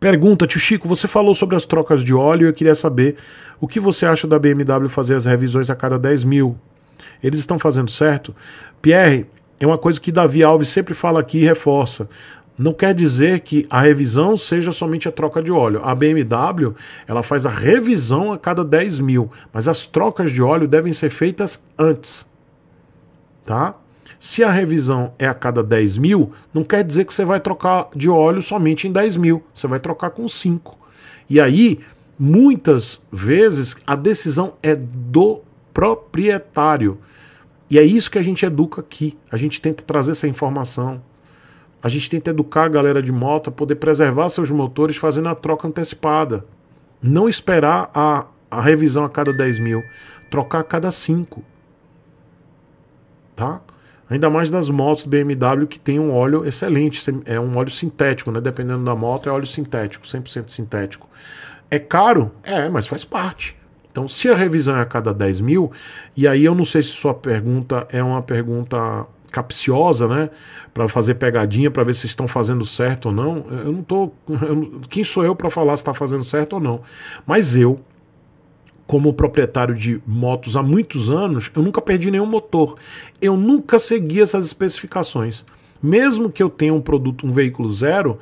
Pergunta, tio Chico, você falou sobre as trocas de óleo e eu queria saber o que você acha da BMW fazer as revisões a cada 10 mil. Eles estão fazendo certo? Pierre, é uma coisa que Davi Alves sempre fala aqui e reforça. Não quer dizer que a revisão seja somente a troca de óleo. A BMW ela faz a revisão a cada 10 mil, mas as trocas de óleo devem ser feitas antes. Tá? Se a revisão é a cada 10 mil, não quer dizer que você vai trocar de óleo somente em 10 mil, você vai trocar com 5. E aí, muitas vezes, a decisão é do proprietário. E é isso que a gente educa aqui. A gente tenta trazer essa informação. A gente tenta educar a galera de moto a poder preservar seus motores fazendo a troca antecipada. Não esperar a, a revisão a cada 10 mil. Trocar a cada 5. Tá? Ainda mais nas motos BMW que tem um óleo excelente, é um óleo sintético, né? Dependendo da moto, é óleo sintético, 100% sintético. É caro? É, mas faz parte. Então, se a revisão é a cada 10 mil, e aí eu não sei se sua pergunta é uma pergunta capciosa, né? Para fazer pegadinha, para ver se estão fazendo certo ou não. Eu não tô. Eu, quem sou eu para falar se está fazendo certo ou não? Mas eu, como proprietário de motos há muitos anos, eu nunca perdi nenhum motor. Eu nunca segui essas especificações. Mesmo que eu tenha um produto, um veículo zero,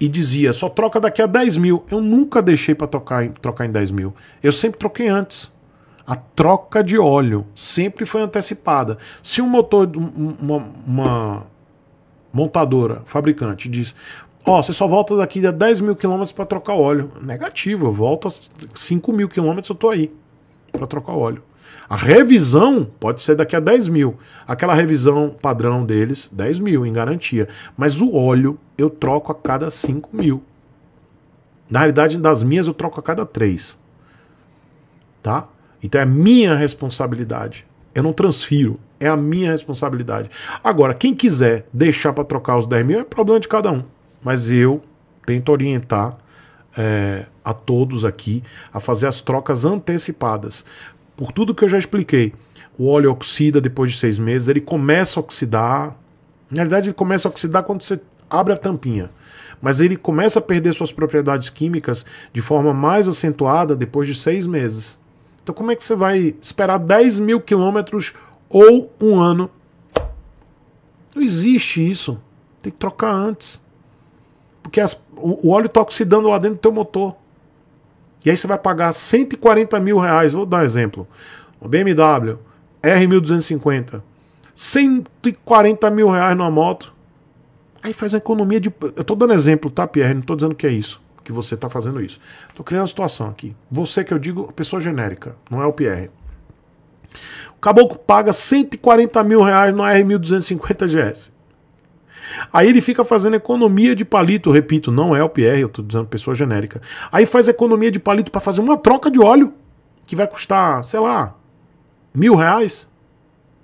e dizia só troca daqui a 10 mil, eu nunca deixei para trocar, trocar em 10 mil. Eu sempre troquei antes. A troca de óleo sempre foi antecipada. Se um motor, uma, uma montadora, fabricante, diz: Ó, você só volta daqui a 10 mil quilômetros para trocar óleo. Negativo, eu volto a 5 mil quilômetros, eu tô aí para trocar óleo. A revisão pode ser daqui a 10 mil. Aquela revisão padrão deles, 10 mil em garantia. Mas o óleo eu troco a cada 5 mil. Na realidade, das minhas eu troco a cada 3. Tá? Então é minha responsabilidade. Eu não transfiro. É a minha responsabilidade. Agora, quem quiser deixar para trocar os 10 mil é problema de cada um. Mas eu tento orientar é, a todos aqui a fazer as trocas antecipadas. Por tudo que eu já expliquei, o óleo oxida depois de seis meses, ele começa a oxidar. Na realidade, ele começa a oxidar quando você abre a tampinha. Mas ele começa a perder suas propriedades químicas de forma mais acentuada depois de seis meses. Então, como é que você vai esperar 10 mil quilômetros ou um ano? Não existe isso. Tem que trocar antes porque as, o, o, óleo está oxidando lá dentro do teu motor. E aí você vai pagar 140 mil reais, vou dar um exemplo, uma BMW R1250, 140 mil reais numa moto, aí faz uma economia de... Eu estou dando exemplo, tá, Pierre? Não estou dizendo que é isso, que você está fazendo isso. Estou criando uma situação aqui. Você que eu digo, pessoa genérica, não é o Pierre. O caboclo paga 140 mil reais no R1250 GS. Aí ele fica fazendo economia de palito, repito, não é o Pierre, eu tô dizendo pessoa genérica. Aí faz economia de palito para fazer uma troca de óleo, que vai custar, sei lá, mil reais.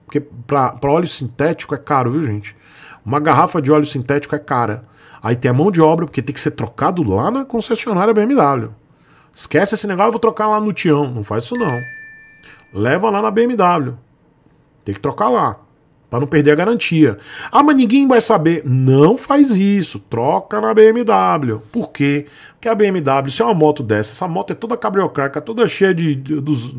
Porque para óleo sintético é caro, viu, gente? Uma garrafa de óleo sintético é cara. Aí tem a mão de obra, porque tem que ser trocado lá na concessionária BMW. Esquece esse negócio, eu vou trocar lá no Tião. Não faz isso não. Leva lá na BMW. Tem que trocar lá para não perder a garantia. Ah, mas ninguém vai saber. Não faz isso. Troca na BMW. Por quê? Porque a BMW, se é uma moto dessa, essa moto é toda cabriocarca, toda cheia de, de dos,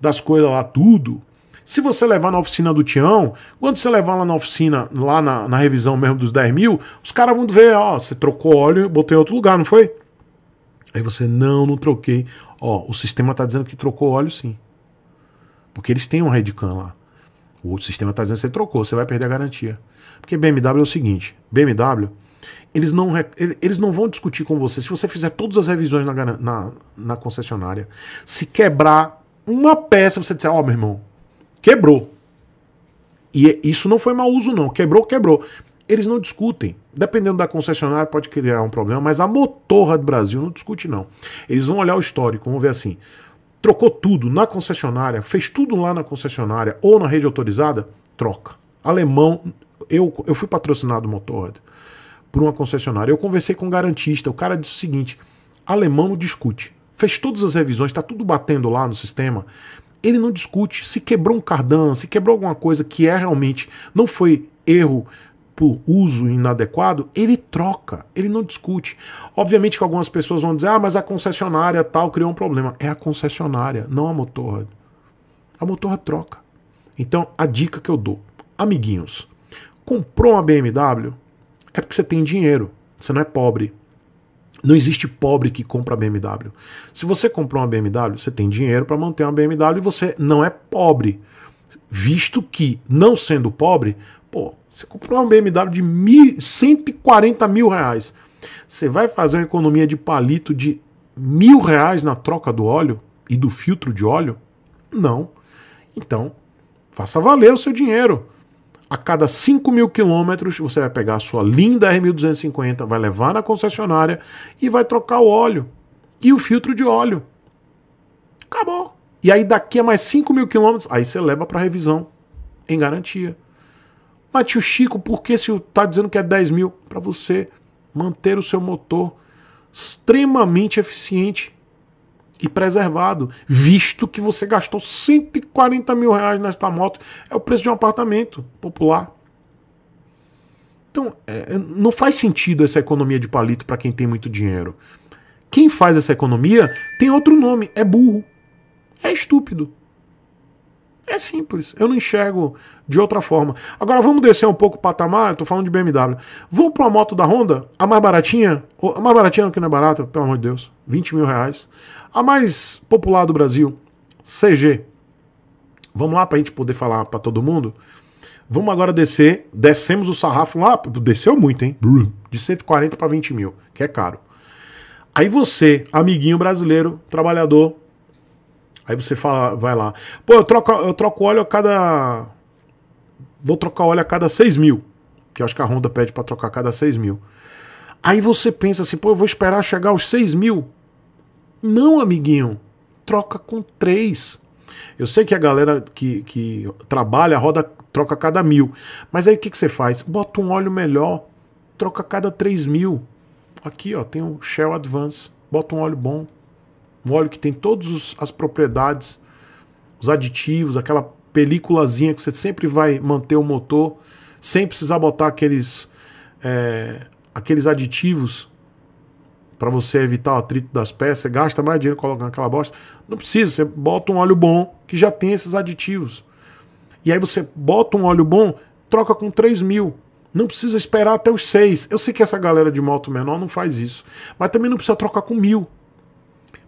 das coisas lá, tudo. Se você levar na oficina do Tião, quando você levar lá na oficina, lá na, na revisão mesmo dos 10 mil, os caras vão ver, ó, você trocou óleo, botou em outro lugar, não foi? Aí você, não, não troquei. Ó, o sistema tá dizendo que trocou óleo sim. Porque eles têm um Redcan lá. O sistema está dizendo que você trocou, você vai perder a garantia. Porque BMW é o seguinte: BMW, eles não, eles não vão discutir com você. Se você fizer todas as revisões na, na, na concessionária, se quebrar uma peça, você disser, ó, oh, meu irmão, quebrou. E é, isso não foi mau uso, não. Quebrou, quebrou. Eles não discutem. Dependendo da concessionária, pode criar um problema, mas a motorra do Brasil não discute, não. Eles vão olhar o histórico, vão ver assim trocou tudo na concessionária, fez tudo lá na concessionária ou na rede autorizada, troca. Alemão, eu, eu fui patrocinado Motorhead por uma concessionária. Eu conversei com um garantista, o cara disse o seguinte: alemão não discute. Fez todas as revisões, está tudo batendo lá no sistema. Ele não discute. Se quebrou um cardan, se quebrou alguma coisa que é realmente não foi erro por uso inadequado, ele troca, ele não discute. Obviamente que algumas pessoas vão dizer, ah, mas a concessionária tal criou um problema. É a concessionária, não a motorra. A motorra troca. Então, a dica que eu dou, amiguinhos, comprou uma BMW, é porque você tem dinheiro, você não é pobre. Não existe pobre que compra BMW. Se você comprou uma BMW, você tem dinheiro para manter uma BMW e você não é pobre. Visto que, não sendo pobre, Pô, você comprou uma BMW de mil, 140 mil reais. Você vai fazer uma economia de palito de mil reais na troca do óleo e do filtro de óleo? Não. Então, faça valer o seu dinheiro. A cada 5 mil quilômetros, você vai pegar a sua linda R1250, vai levar na concessionária e vai trocar o óleo e o filtro de óleo. Acabou. E aí, daqui a mais 5 mil quilômetros, aí você leva para revisão em garantia. Mas tio Chico, por que se está dizendo que é 10 mil? Para você manter o seu motor extremamente eficiente e preservado, visto que você gastou 140 mil reais nesta moto, é o preço de um apartamento popular. Então, é, é não faz sentido essa economia de palito para quem tem muito dinheiro. Quem faz essa economia tem outro nome, é burro, é estúpido. É simples, eu não enxergo de outra forma. Agora vamos descer um pouco o patamar, eu tô falando de BMW. Vou para uma moto da Honda, a mais baratinha, a mais baratinha que não é barata, pelo amor de Deus, 20 mil reais. A mais popular do Brasil, CG. Vamos lá para a gente poder falar para todo mundo? Vamos agora descer, descemos o sarrafo lá, desceu muito, hein? De 140 para 20 mil, que é caro. Aí você, amiguinho brasileiro, trabalhador, Aí você fala, vai lá, pô, eu troco, eu troco óleo a cada. Vou trocar óleo a cada 6 mil. Que eu acho que a Honda pede para trocar a cada 6 mil. Aí você pensa assim, pô, eu vou esperar chegar aos 6 mil. Não, amiguinho. Troca com 3. Eu sei que a galera que, que trabalha roda, troca a cada mil. Mas aí o que, que você faz? Bota um óleo melhor, troca a cada 3 mil. Aqui, ó, tem um Shell Advance. Bota um óleo bom, um óleo que tem todas as propriedades, os aditivos, aquela películazinha que você sempre vai manter o motor, sem precisar botar aqueles, é, aqueles aditivos para você evitar o atrito das peças. Você gasta mais dinheiro colocando aquela bosta. Não precisa, você bota um óleo bom que já tem esses aditivos. E aí você bota um óleo bom, troca com 3 mil. Não precisa esperar até os 6. Eu sei que essa galera de moto menor não faz isso. Mas também não precisa trocar com mil.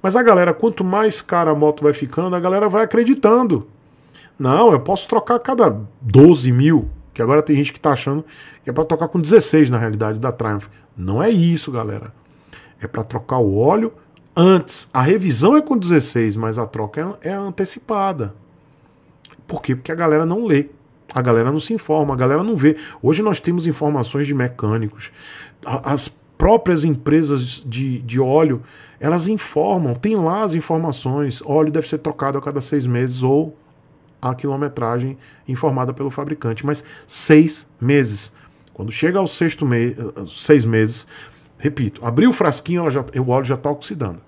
Mas a galera, quanto mais cara a moto vai ficando, a galera vai acreditando. Não, eu posso trocar a cada 12 mil, que agora tem gente que tá achando que é para trocar com 16 na realidade da Triumph. Não é isso, galera. É para trocar o óleo antes. A revisão é com 16, mas a troca é, é antecipada. Por quê? Porque a galera não lê. A galera não se informa, a galera não vê. Hoje nós temos informações de mecânicos. As próprias empresas de, de óleo, elas informam, tem lá as informações, óleo deve ser trocado a cada seis meses ou a quilometragem informada pelo fabricante, mas seis meses. Quando chega ao sexto mês, me seis meses, repito, abriu o frasquinho, já, o óleo já está oxidando.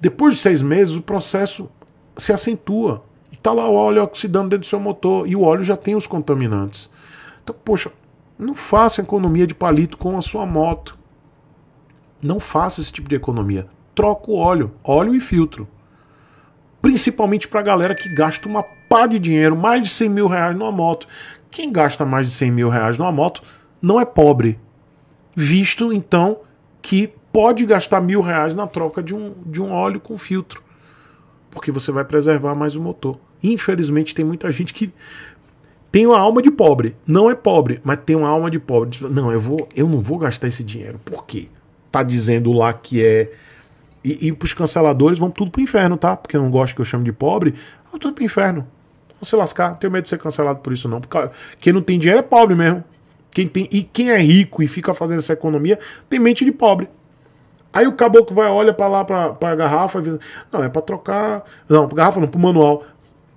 Depois de seis meses, o processo se acentua. E está lá o óleo oxidando dentro do seu motor, e o óleo já tem os contaminantes. Então, poxa, não faça economia de palito com a sua moto não faça esse tipo de economia. Troca o óleo, óleo e filtro. Principalmente para a galera que gasta uma pá de dinheiro, mais de 100 mil reais numa moto. Quem gasta mais de 100 mil reais numa moto não é pobre. Visto, então, que pode gastar mil reais na troca de um, de um óleo com filtro. Porque você vai preservar mais o motor. Infelizmente, tem muita gente que tem uma alma de pobre. Não é pobre, mas tem uma alma de pobre. Tipo, não, eu, vou, eu não vou gastar esse dinheiro. Por quê? tá dizendo lá que é. E, e pros canceladores vão tudo pro inferno, tá? Porque eu não gosto que eu chamo de pobre, vão tudo pro inferno. Vão se lascar, não tenho medo de ser cancelado por isso, não. Porque quem não tem dinheiro é pobre mesmo. Quem tem, e quem é rico e fica fazendo essa economia tem mente de pobre. Aí o caboclo vai, olha para lá, pra, pra garrafa, e diz, não, é para trocar. Não, pra garrafa não, pro manual.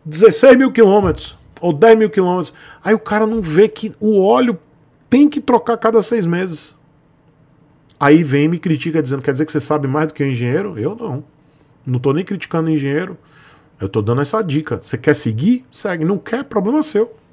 16 mil quilômetros, ou 10 mil quilômetros. Aí o cara não vê que o óleo tem que trocar cada seis meses. Aí vem me critica dizendo, quer dizer que você sabe mais do que o engenheiro? Eu não. Não estou nem criticando o engenheiro. Eu estou dando essa dica. Você quer seguir? Segue. Não quer? Problema seu.